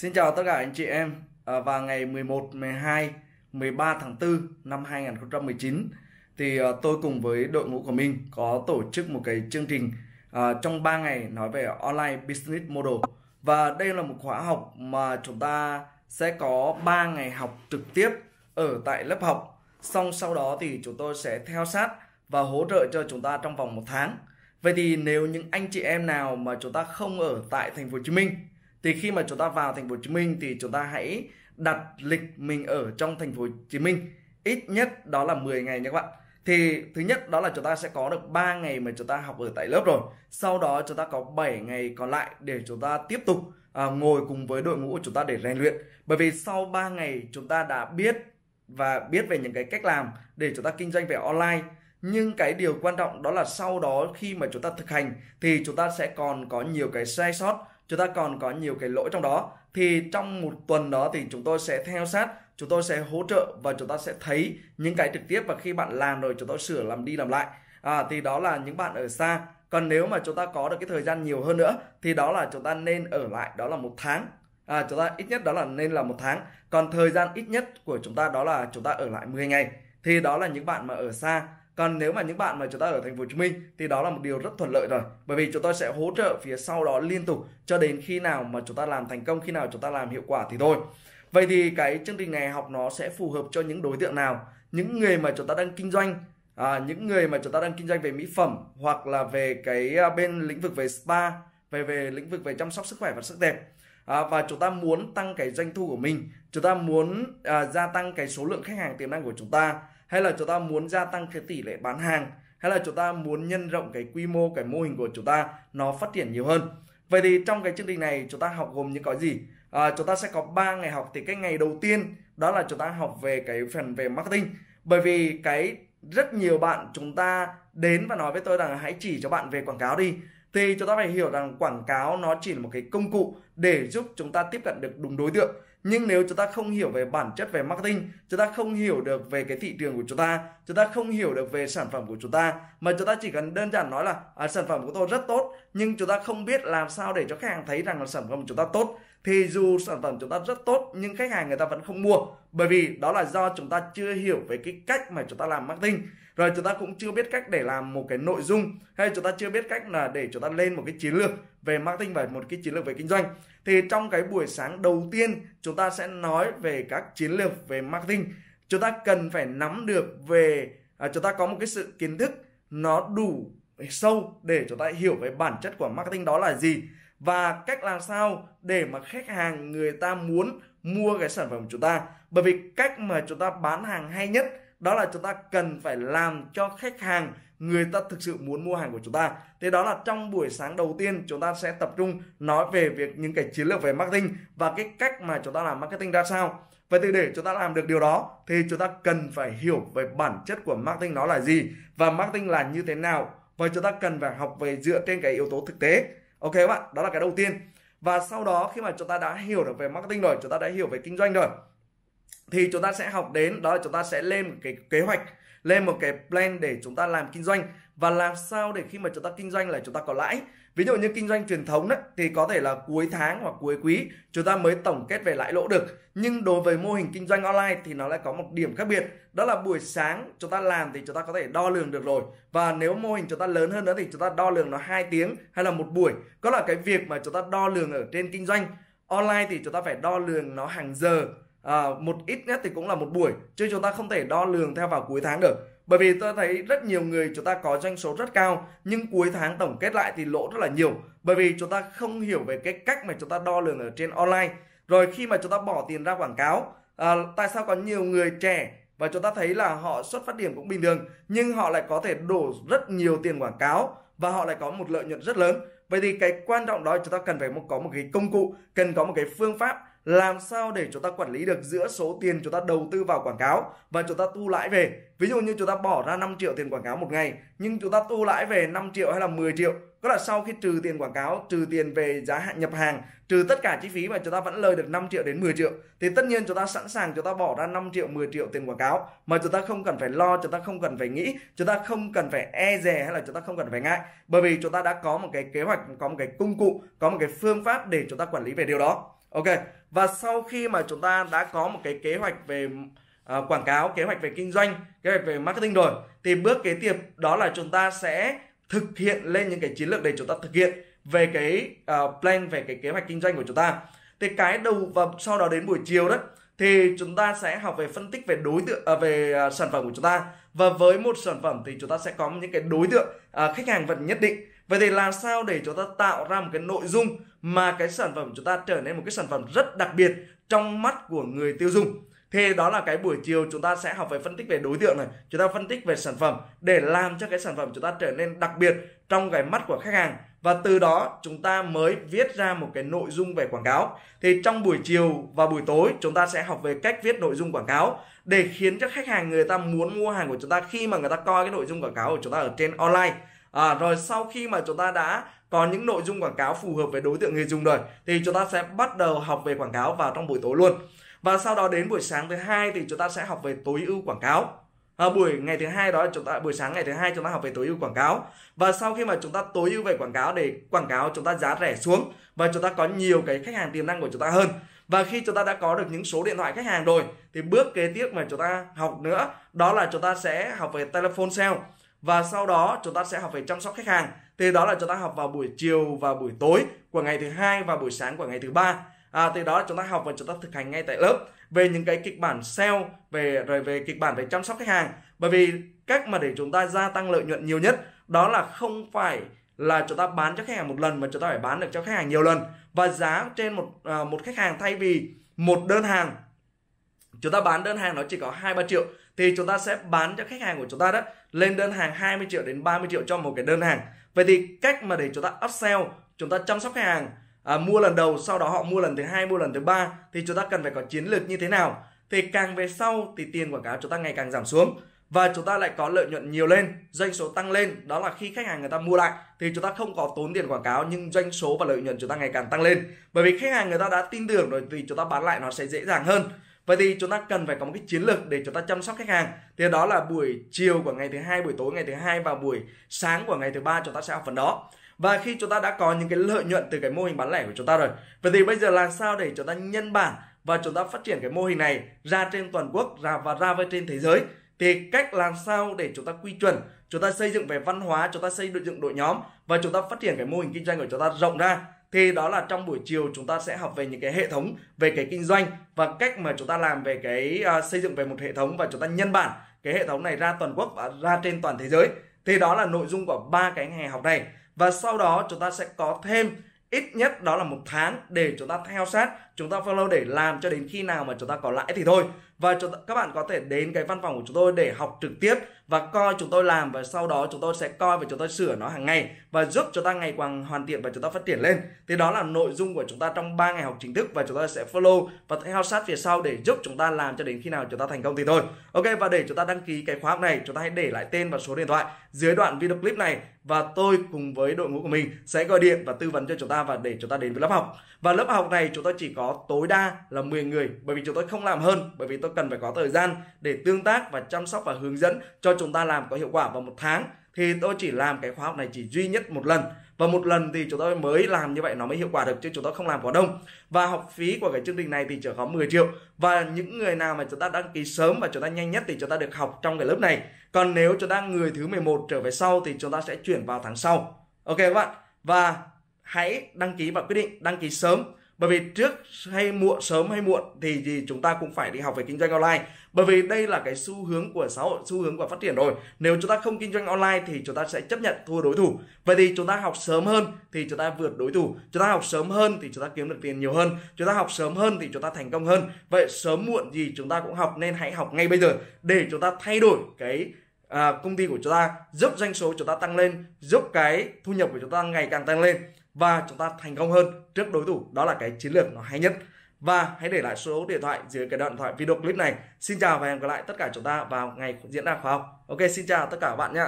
Xin chào tất cả anh chị em à, và ngày 11, 12, 13 tháng 4 năm 2019 thì à, tôi cùng với đội ngũ của mình có tổ chức một cái chương trình à, trong 3 ngày nói về online business model và đây là một khóa học mà chúng ta sẽ có 3 ngày học trực tiếp ở tại lớp học xong sau đó thì chúng tôi sẽ theo sát và hỗ trợ cho chúng ta trong vòng một tháng Vậy thì nếu những anh chị em nào mà chúng ta không ở tại thành phố Hồ Chí Minh thì khi mà chúng ta vào thành phố Hồ Chí Minh thì chúng ta hãy đặt lịch mình ở trong thành phố Hồ Chí Minh ít nhất đó là 10 ngày nha các bạn thì thứ nhất đó là chúng ta sẽ có được 3 ngày mà chúng ta học ở tại lớp rồi sau đó chúng ta có 7 ngày còn lại để chúng ta tiếp tục à, ngồi cùng với đội ngũ của chúng ta để rèn luyện bởi vì sau 3 ngày chúng ta đã biết và biết về những cái cách làm để chúng ta kinh doanh về online nhưng cái điều quan trọng đó là sau đó khi mà chúng ta thực hành thì chúng ta sẽ còn có nhiều cái sai sót chúng ta còn có nhiều cái lỗi trong đó thì trong một tuần đó thì chúng tôi sẽ theo sát chúng tôi sẽ hỗ trợ và chúng ta sẽ thấy những cái trực tiếp và khi bạn làm rồi chúng tôi sửa làm đi làm lại à, thì đó là những bạn ở xa còn nếu mà chúng ta có được cái thời gian nhiều hơn nữa thì đó là chúng ta nên ở lại đó là một tháng à, chúng ta ít nhất đó là nên là một tháng còn thời gian ít nhất của chúng ta đó là chúng ta ở lại 10 ngày thì đó là những bạn mà ở xa còn nếu mà những bạn mà chúng ta ở thành phố Hồ Chí Minh thì đó là một điều rất thuận lợi rồi bởi vì chúng tôi sẽ hỗ trợ phía sau đó liên tục cho đến khi nào mà chúng ta làm thành công khi nào chúng ta làm hiệu quả thì thôi vậy thì cái chương trình này học nó sẽ phù hợp cho những đối tượng nào những người mà chúng ta đang kinh doanh à, những người mà chúng ta đang kinh doanh về mỹ phẩm hoặc là về cái à, bên lĩnh vực về spa về về lĩnh vực về chăm sóc sức khỏe và sắc đẹp à, và chúng ta muốn tăng cái doanh thu của mình chúng ta muốn à, gia tăng cái số lượng khách hàng tiềm năng của chúng ta hay là chúng ta muốn gia tăng cái tỷ lệ bán hàng hay là chúng ta muốn nhân rộng cái quy mô cái mô hình của chúng ta nó phát triển nhiều hơn vậy thì trong cái chương trình này chúng ta học gồm những cái gì à, chúng ta sẽ có 3 ngày học thì cái ngày đầu tiên đó là chúng ta học về cái phần về marketing bởi vì cái rất nhiều bạn chúng ta đến và nói với tôi rằng hãy chỉ cho bạn về quảng cáo đi thì chúng ta phải hiểu rằng quảng cáo nó chỉ là một cái công cụ để giúp chúng ta tiếp cận được đúng đối tượng nhưng nếu chúng ta không hiểu về bản chất về marketing chúng ta không hiểu được về cái thị trường của chúng ta chúng ta không hiểu được về sản phẩm của chúng ta mà chúng ta chỉ cần đơn giản nói là à, sản phẩm của tôi rất tốt nhưng chúng ta không biết làm sao để cho khách hàng thấy rằng là sản phẩm của chúng ta tốt thì dù sản phẩm chúng ta rất tốt nhưng khách hàng người ta vẫn không mua bởi vì đó là do chúng ta chưa hiểu về cái cách mà chúng ta làm marketing rồi chúng ta cũng chưa biết cách để làm một cái nội dung hay chúng ta chưa biết cách là để chúng ta lên một cái chiến lược về marketing và một cái chiến lược về kinh doanh thì trong cái buổi sáng đầu tiên chúng ta sẽ nói về các chiến lược về marketing chúng ta cần phải nắm được về à, chúng ta có một cái sự kiến thức nó đủ sâu để chúng ta hiểu về bản chất của marketing đó là gì và cách làm sao để mà khách hàng người ta muốn mua cái sản phẩm của chúng ta bởi vì cách mà chúng ta bán hàng hay nhất đó là chúng ta cần phải làm cho khách hàng người ta thực sự muốn mua hàng của chúng ta thế đó là trong buổi sáng đầu tiên chúng ta sẽ tập trung nói về việc những cái chiến lược về marketing và cái cách mà chúng ta làm marketing ra sao vậy thì để chúng ta làm được điều đó thì chúng ta cần phải hiểu về bản chất của marketing nó là gì và marketing là như thế nào và chúng ta cần phải học về dựa trên cái yếu tố thực tế ok các bạn đó là cái đầu tiên và sau đó khi mà chúng ta đã hiểu được về marketing rồi chúng ta đã hiểu về kinh doanh rồi thì chúng ta sẽ học đến đó là chúng ta sẽ lên một cái kế hoạch lên một cái plan để chúng ta làm kinh doanh và làm sao để khi mà chúng ta kinh doanh là chúng ta có lãi ví dụ như kinh doanh truyền thống đấy thì có thể là cuối tháng hoặc cuối quý chúng ta mới tổng kết về lãi lỗ được nhưng đối với mô hình kinh doanh online thì nó lại có một điểm khác biệt đó là buổi sáng chúng ta làm thì chúng ta có thể đo lường được rồi và nếu mô hình chúng ta lớn hơn nữa thì chúng ta đo lường nó hai tiếng hay là một buổi có là cái việc mà chúng ta đo lường ở trên kinh doanh online thì chúng ta phải đo lường nó hàng giờ à, một ít nhất thì cũng là một buổi chứ chúng ta không thể đo lường theo vào cuối tháng được bởi vì tôi thấy rất nhiều người chúng ta có doanh số rất cao nhưng cuối tháng tổng kết lại thì lỗ rất là nhiều bởi vì chúng ta không hiểu về cái cách mà chúng ta đo lường ở trên online rồi khi mà chúng ta bỏ tiền ra quảng cáo à, tại sao có nhiều người trẻ và chúng ta thấy là họ xuất phát điểm cũng bình thường nhưng họ lại có thể đổ rất nhiều tiền quảng cáo và họ lại có một lợi nhuận rất lớn vậy thì cái quan trọng đó chúng ta cần phải có một cái công cụ cần có một cái phương pháp làm sao để chúng ta quản lý được giữa số tiền chúng ta đầu tư vào quảng cáo và chúng ta thu lãi về. Ví dụ như chúng ta bỏ ra 5 triệu tiền quảng cáo một ngày nhưng chúng ta thu lãi về 5 triệu hay là 10 triệu. Có là sau khi trừ tiền quảng cáo, trừ tiền về giá hạn nhập hàng, trừ tất cả chi phí mà chúng ta vẫn lời được 5 triệu đến 10 triệu thì tất nhiên chúng ta sẵn sàng chúng ta bỏ ra 5 triệu 10 triệu tiền quảng cáo mà chúng ta không cần phải lo, chúng ta không cần phải nghĩ, chúng ta không cần phải e dè hay là chúng ta không cần phải ngại bởi vì chúng ta đã có một cái kế hoạch, có một cái công cụ, có một cái phương pháp để chúng ta quản lý về điều đó ok và sau khi mà chúng ta đã có một cái kế hoạch về uh, quảng cáo kế hoạch về kinh doanh kế hoạch về marketing rồi thì bước kế tiếp đó là chúng ta sẽ thực hiện lên những cái chiến lược để chúng ta thực hiện về cái uh, plan về cái kế hoạch kinh doanh của chúng ta thì cái đầu và sau đó đến buổi chiều đó thì chúng ta sẽ học về phân tích về đối tượng à, về à, sản phẩm của chúng ta và với một sản phẩm thì chúng ta sẽ có những cái đối tượng à, khách hàng vận nhất định vậy thì làm sao để chúng ta tạo ra một cái nội dung mà cái sản phẩm chúng ta trở nên một cái sản phẩm rất đặc biệt trong mắt của người tiêu dùng thì đó là cái buổi chiều chúng ta sẽ học về phân tích về đối tượng này chúng ta phân tích về sản phẩm để làm cho cái sản phẩm chúng ta trở nên đặc biệt trong cái mắt của khách hàng và từ đó chúng ta mới viết ra một cái nội dung về quảng cáo thì trong buổi chiều và buổi tối chúng ta sẽ học về cách viết nội dung quảng cáo để khiến cho khách hàng người ta muốn mua hàng của chúng ta khi mà người ta coi cái nội dung quảng cáo của chúng ta ở trên online à, rồi sau khi mà chúng ta đã có những nội dung quảng cáo phù hợp với đối tượng người dùng rồi thì chúng ta sẽ bắt đầu học về quảng cáo vào trong buổi tối luôn và sau đó đến buổi sáng thứ hai thì chúng ta sẽ học về tối ưu quảng cáo à, buổi ngày thứ hai đó chúng ta buổi sáng ngày thứ hai chúng ta học về tối ưu quảng cáo và sau khi mà chúng ta tối ưu về quảng cáo để quảng cáo chúng ta giá rẻ xuống và chúng ta có nhiều cái khách hàng tiềm năng của chúng ta hơn và khi chúng ta đã có được những số điện thoại khách hàng rồi thì bước kế tiếp mà chúng ta học nữa đó là chúng ta sẽ học về telephone sale và sau đó chúng ta sẽ học về chăm sóc khách hàng thì đó là chúng ta học vào buổi chiều và buổi tối của ngày thứ hai và buổi sáng của ngày thứ ba à, thì đó chúng ta học và chúng ta thực hành ngay tại lớp về những cái kịch bản sale về rồi về kịch bản về chăm sóc khách hàng bởi vì cách mà để chúng ta gia tăng lợi nhuận nhiều nhất đó là không phải là chúng ta bán cho khách hàng một lần mà chúng ta phải bán được cho khách hàng nhiều lần và giá trên một à, một khách hàng thay vì một đơn hàng chúng ta bán đơn hàng nó chỉ có hai ba triệu thì chúng ta sẽ bán cho khách hàng của chúng ta đó lên đơn hàng 20 triệu đến 30 triệu cho một cái đơn hàng. Vậy thì cách mà để chúng ta upsell, chúng ta chăm sóc khách hàng à, mua lần đầu, sau đó họ mua lần thứ hai, mua lần thứ ba thì chúng ta cần phải có chiến lược như thế nào? Thì càng về sau thì tiền quảng cáo chúng ta ngày càng giảm xuống và chúng ta lại có lợi nhuận nhiều lên, doanh số tăng lên, đó là khi khách hàng người ta mua lại thì chúng ta không có tốn tiền quảng cáo nhưng doanh số và lợi nhuận chúng ta ngày càng tăng lên. Bởi vì khách hàng người ta đã tin tưởng rồi thì chúng ta bán lại nó sẽ dễ dàng hơn. Vậy thì chúng ta cần phải có một cái chiến lược để chúng ta chăm sóc khách hàng. Thì đó là buổi chiều của ngày thứ hai, buổi tối ngày thứ hai và buổi sáng của ngày thứ ba chúng ta sẽ học phần đó. Và khi chúng ta đã có những cái lợi nhuận từ cái mô hình bán lẻ của chúng ta rồi. Vậy thì bây giờ làm sao để chúng ta nhân bản và chúng ta phát triển cái mô hình này ra trên toàn quốc ra và ra với trên thế giới thì cách làm sao để chúng ta quy chuẩn chúng ta xây dựng về văn hóa chúng ta xây dựng đội nhóm và chúng ta phát triển cái mô hình kinh doanh của chúng ta rộng ra thì đó là trong buổi chiều chúng ta sẽ học về những cái hệ thống về cái kinh doanh và cách mà chúng ta làm về cái uh, xây dựng về một hệ thống và chúng ta nhân bản cái hệ thống này ra toàn quốc và ra trên toàn thế giới thì đó là nội dung của ba cái ngày học này và sau đó chúng ta sẽ có thêm ít nhất đó là một tháng để chúng ta theo sát chúng ta follow để làm cho đến khi nào mà chúng ta có lãi thì thôi và chúng ta, các bạn có thể đến cái văn phòng của chúng tôi để học trực tiếp và coi chúng tôi làm và sau đó chúng tôi sẽ coi và chúng tôi sửa nó hàng ngày và giúp chúng ta ngày càng hoàn thiện và chúng ta phát triển lên thì đó là nội dung của chúng ta trong 3 ngày học chính thức và chúng ta sẽ follow và theo sát phía sau để giúp chúng ta làm cho đến khi nào chúng ta thành công thì thôi ok và để chúng ta đăng ký cái khóa học này chúng ta hãy để lại tên và số điện thoại dưới đoạn video clip này và tôi cùng với đội ngũ của mình sẽ gọi điện và tư vấn cho chúng ta và để chúng ta đến với lớp học và lớp học này chúng ta chỉ có đó tối đa là 10 người bởi vì chúng tôi không làm hơn bởi vì tôi cần phải có thời gian để tương tác và chăm sóc và hướng dẫn cho chúng ta làm có hiệu quả vào một tháng thì tôi chỉ làm cái khóa học này chỉ duy nhất một lần và một lần thì chúng tôi mới làm như vậy nó mới hiệu quả được chứ chúng tôi không làm quá đông và học phí của cái chương trình này thì chỉ có 10 triệu và những người nào mà chúng ta đăng ký sớm và chúng ta nhanh nhất thì chúng ta được học trong cái lớp này còn nếu chúng ta người thứ 11 trở về sau thì chúng ta sẽ chuyển vào tháng sau ok các bạn và hãy đăng ký và quyết định đăng ký sớm bởi vì trước hay muộn sớm hay muộn thì gì chúng ta cũng phải đi học về kinh doanh online bởi vì đây là cái xu hướng của xã hội xu hướng của phát triển rồi nếu chúng ta không kinh doanh online thì chúng ta sẽ chấp nhận thua đối thủ vậy thì chúng ta học sớm hơn thì chúng ta vượt đối thủ chúng ta học sớm hơn thì chúng ta kiếm được tiền nhiều hơn chúng ta học sớm hơn thì chúng ta thành công hơn vậy sớm muộn gì chúng ta cũng học nên hãy học ngay bây giờ để chúng ta thay đổi cái à, công ty của chúng ta giúp doanh số chúng ta tăng lên giúp cái thu nhập của chúng ta ngày càng tăng lên và chúng ta thành công hơn trước đối thủ đó là cái chiến lược nó hay nhất và hãy để lại số điện thoại dưới cái đoạn thoại video clip này xin chào và hẹn gặp lại tất cả chúng ta vào ngày diễn ra khóa học ok xin chào tất cả các bạn nhé